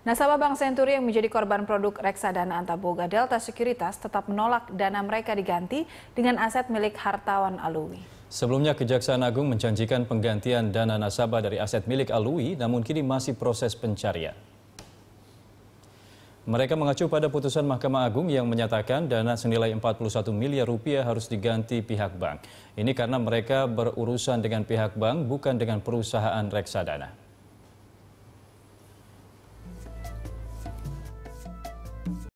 Nasabah Bank Senturi yang menjadi korban produk reksadana Antaboga Delta Sekuritas tetap menolak dana mereka diganti dengan aset milik hartawan Alwi. Sebelumnya Kejaksaan Agung menjanjikan penggantian dana nasabah dari aset milik Alwi namun kini masih proses pencarian. Mereka mengacu pada putusan Mahkamah Agung yang menyatakan dana senilai 41 miliar rupiah harus diganti pihak bank. Ini karena mereka berurusan dengan pihak bank bukan dengan perusahaan reksadana.